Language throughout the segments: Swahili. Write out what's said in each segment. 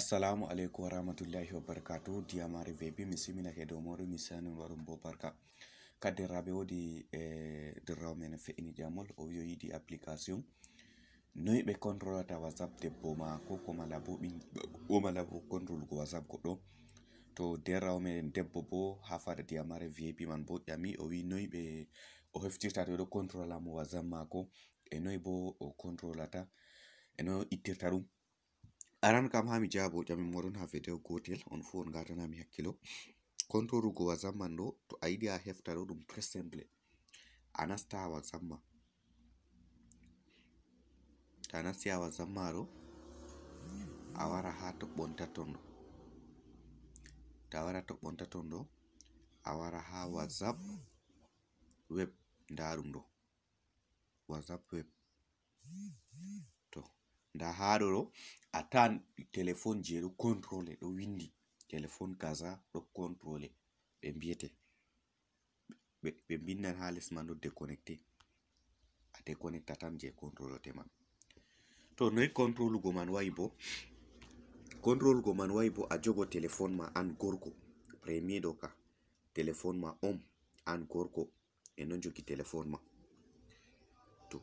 Assalamu alaikum warahmatullahi അസ്സലാമു അലൈക്കും വറഹമത്തല്ലാഹി വബർക്കാത്തു ഡിയാമാറി വെബി മിസിമിന ഹെഡോമോറി മിസാനും warumbo barka kadi rabe wodi e eh, dirraw men ini jamol o wi yidi application noyi ɓe controlata whatsapp debbo maako ko ko mala bo ɓo mala bo controlgo whatsapp do to derraw men debbo bo ha fada diyamare vip man bo yami o wi noy be o heftirta to ɓeɗo controla mo whatsapp maako e noy bo o ta e no itirta ɗum aran kam ha mi jaabo ƴamin warun ha video gotel on fu on mi hakkilo kontorugo wa zamman ɗo to a yiɗi a hefta ɗo ɗum presently a nasta wa zamma to nasti a wa zamma ɗo a wara ha toɓɓonta ton ɗo to bonta wara tawara ton ɗo a wara ha whatsapp web ndarum ɗum ɗo whatsapp web to nda ha ɗo ɗo a tan telefon je ɗo controle ɗo windi telefon kaza ɗo controle ɓe mbiyete ɓe mbinnan ha les man ɗo deconnecté a deconnecta tan je controlete man to noy controlugo man wayi bo controlugo man wayi bo a jogo telefon ma an gorko premier ɗo ka telefon ma on an gorko e no jogi telefon ma to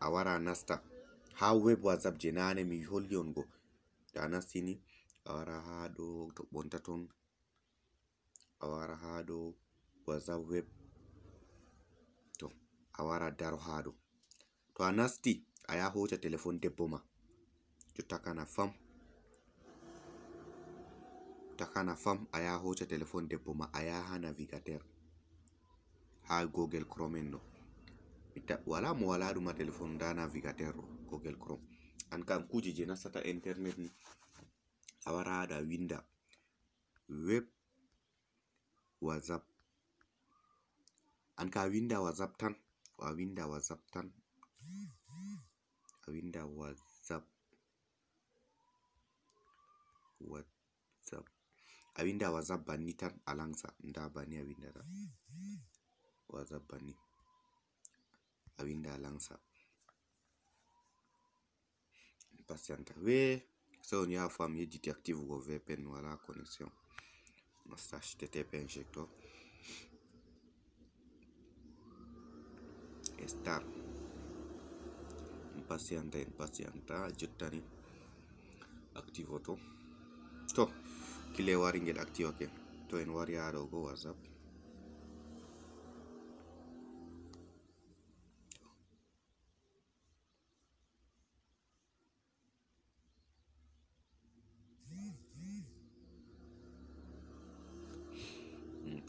a wara nasta web whatsapp je nane mi holli on go to a nastini a wara ha dow ton a wara ha dow whatsapp web to a wara daro ha to a nasti a hoca telefon debbo ma jotta kana fam takana fam aya yaha hoca telefon debbo ma aya ha navigateur ha google chrome en no itta wala mo wala ɗuma téléphone nda navigateur o google chrome an kam kuje je nasata internet ni a wara aɗa winda web whatsapp an ka a winda whatsapp tan a winda whatsapp tan a winda whatsapp whatsapp a winda whatsapp banni tan a langsa nda banni a windata whatsapp banni abin dalansa. Patiente. Oui, ça on y a famille détective ou VPN, la connexion. On HTTP injecteur. Estar. Patiente, patiente, jutani Active auto. To, kile waringel active okay. To en wari WhatsApp.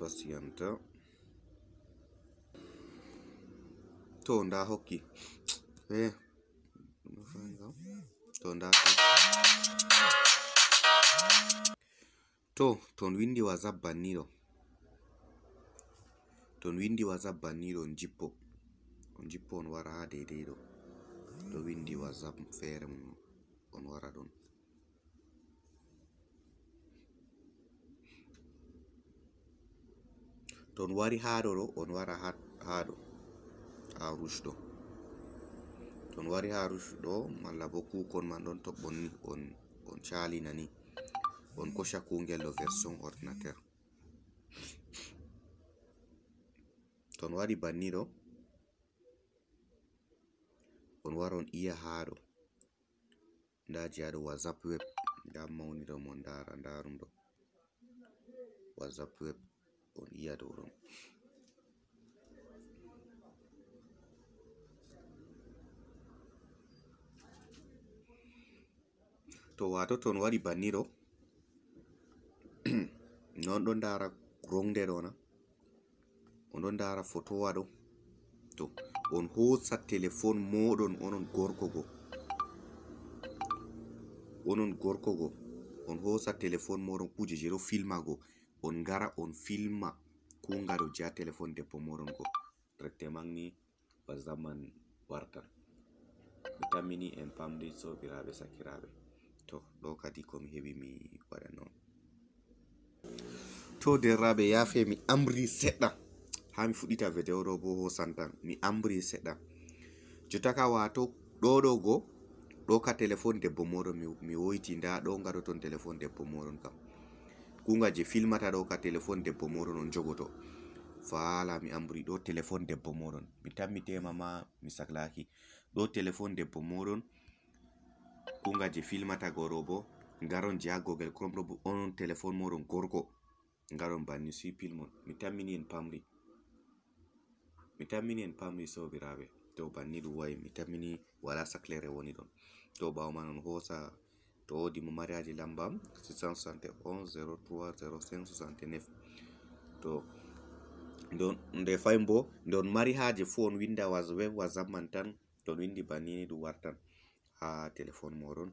paciente eh. To ndahokki eh to nda to ton windi wa zabaniro ton windi wa zabaniro njipo on jippo on jippo on wara ha dedei windi wa feere mum on wara ɗon to on wari ha ɗo ɗo on wara ha ɗo ha rush ɗo to on wari ha rush ɗo malla bo kukon man ɗon to ɓonni on on calina ni on kosha kungel ɗo version ordinateur to on wari banni ɗo on wara on iya ha ɗo nda je aɗo whatsapp web nda mauni ɗo mon ndara ndarum ɗo whatsapp web li adoro to wato ton waɗi banniɗo non ɗon ndara rongde ɗona oɗon ndara fotowa ɗo to on hosa téléphone moɗon onon gorkogo onon gorkogo on hosa téléphone moɗon kuje je ɗo filmago on ngara on filma ku ngaro je ha telefone debbo morongo recte manni ba zaman wartan mi tammini en pamdi sobiraɓe sakiraɓe to ɗo kadi komi heɓi mi waɗa noon to derraɓe yafe mi amri seɗɗa ha mi fuɗɗita video ɗo bo hosantan mi amri seɗɗa jotaka wato ɗoɗo go ɗo ka telefone debbo moron mi woyti nda ɗo ngaɗo ton telefone debbo moron kam kunga je filmata ɗo ka téléphone debbo moɗon on jogoto fala mi amri ɗo téléphone debbo moɗon mi tammitema ma mi saklaki ɗo téléphone debbo moɗon kunga je filmata goro bo ngaron je ha google chrome ɗo onon téléphone moɗon gorko ngaron banni si pilmon mi tammini en pamri mi tammini en pamri sobiraɓe to banni ɗum wayi mi tammini wala saklere woni ɗon to ɓawo man on hosa to mari mariage Lamba 671 03 05 69 to nde fay bo nde on mari haaje fu on winda web wa zaman tan to windi bannini ɗum wartan ha téléphone moron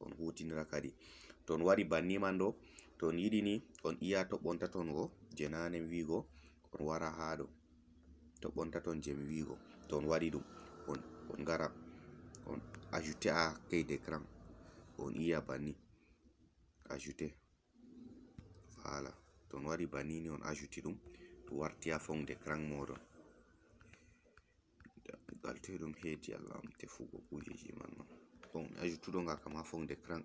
on hutinira kadi to on waɗi banni man ɗo to on yiɗini on iya toɓɓonta ton go je nanen wigo on wara ha ɗo bonta ton je wigo to on on on gara on ajouté à key d'écran on y a banni ajouté voilà to on waɗi on ajouti ɗum to warti ha fonde cran moɗon galtoy ɗum heedi allah te tefugo kujeji man maintenant bon ajoutuɗo nga à fond fonde cran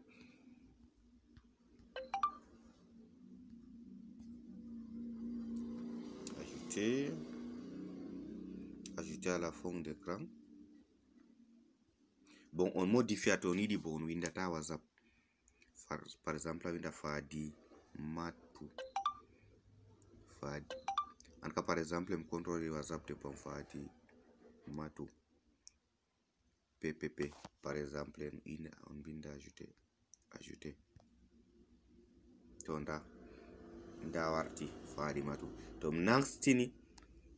ajouté ajouté à la fond d'écran. bon on modifia to on yiɗi bo on windata whatsapp par exemple winda fadi matu fadi an ka par exemple mi contrôle whatsapp de bon fadi matu ppp par exemple in on binda ajouté ajouté to nda nda warti fadi matu to nangstini nastini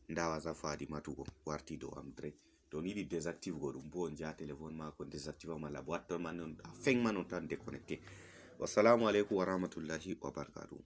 nda waza fadi matu go warti do am direct donc il désactive go ɗum bo on jaha téléphone mako désactiva ma la boîte man on a feng man on tan déconnecté wassalamu aleykum wa rahmatullahi wa barakatuh